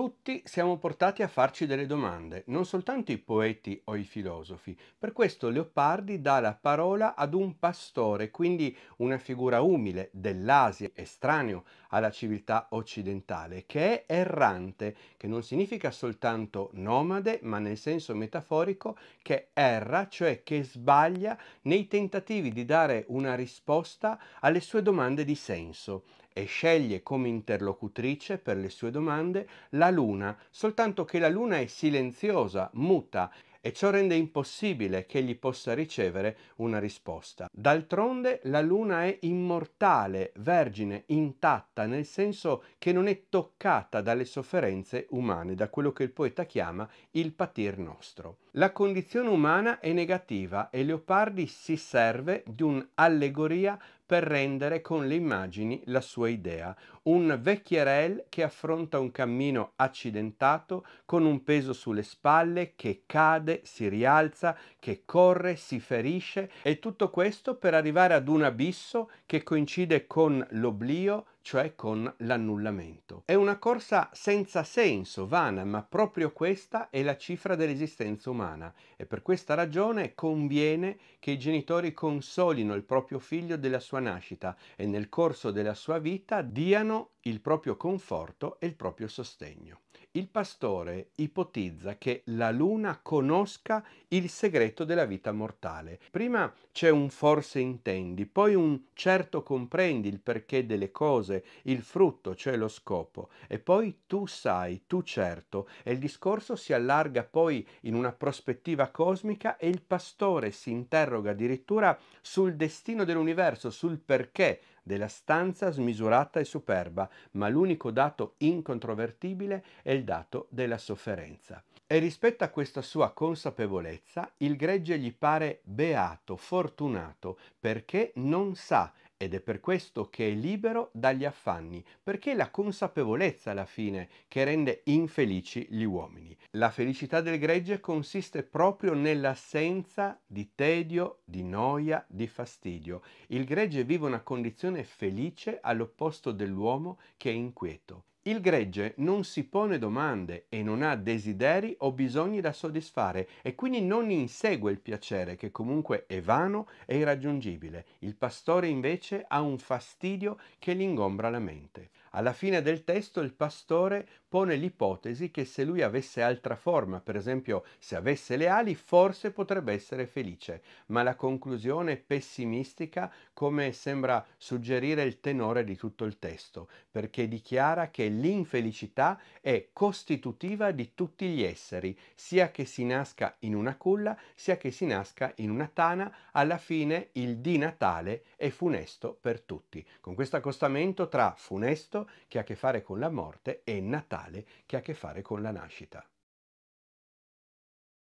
Tutti siamo portati a farci delle domande, non soltanto i poeti o i filosofi. Per questo Leopardi dà la parola ad un pastore, quindi una figura umile dell'Asia, estraneo alla civiltà occidentale, che è errante, che non significa soltanto nomade, ma nel senso metaforico che erra, cioè che sbaglia nei tentativi di dare una risposta alle sue domande di senso e sceglie come interlocutrice per le sue domande la luna, soltanto che la luna è silenziosa, muta e ciò rende impossibile che egli possa ricevere una risposta. D'altronde la luna è immortale, vergine, intatta, nel senso che non è toccata dalle sofferenze umane, da quello che il poeta chiama il patir nostro. La condizione umana è negativa e Leopardi si serve di un'allegoria per rendere con le immagini la sua idea, un vecchierel che affronta un cammino accidentato con un peso sulle spalle che cade, si rialza, che corre, si ferisce e tutto questo per arrivare ad un abisso che coincide con l'oblio cioè con l'annullamento. È una corsa senza senso, vana, ma proprio questa è la cifra dell'esistenza umana e per questa ragione conviene che i genitori consolino il proprio figlio della sua nascita e nel corso della sua vita diano il proprio conforto e il proprio sostegno il pastore ipotizza che la luna conosca il segreto della vita mortale. Prima c'è un forse intendi, poi un certo comprendi il perché delle cose, il frutto, cioè lo scopo, e poi tu sai, tu certo, e il discorso si allarga poi in una prospettiva cosmica e il pastore si interroga addirittura sul destino dell'universo, sul perché della stanza smisurata e superba, ma l'unico dato incontrovertibile è il dato della sofferenza. E rispetto a questa sua consapevolezza, il gregge gli pare beato, fortunato, perché non sa ed è per questo che è libero dagli affanni, perché è la consapevolezza alla fine che rende infelici gli uomini. La felicità del gregge consiste proprio nell'assenza di tedio, di noia, di fastidio. Il gregge vive una condizione felice all'opposto dell'uomo che è inquieto. Il gregge non si pone domande e non ha desideri o bisogni da soddisfare e quindi non insegue il piacere che comunque è vano e irraggiungibile. Il pastore invece ha un fastidio che gli ingombra la mente. Alla fine del testo il pastore pone l'ipotesi che se lui avesse altra forma, per esempio se avesse le ali, forse potrebbe essere felice, ma la conclusione è pessimistica come sembra suggerire il tenore di tutto il testo, perché dichiara che l'infelicità è costitutiva di tutti gli esseri, sia che si nasca in una culla, sia che si nasca in una tana, alla fine il di Natale è funesto per tutti. Con questo accostamento tra funesto che ha a che fare con la morte e Natale che ha a che fare con la nascita.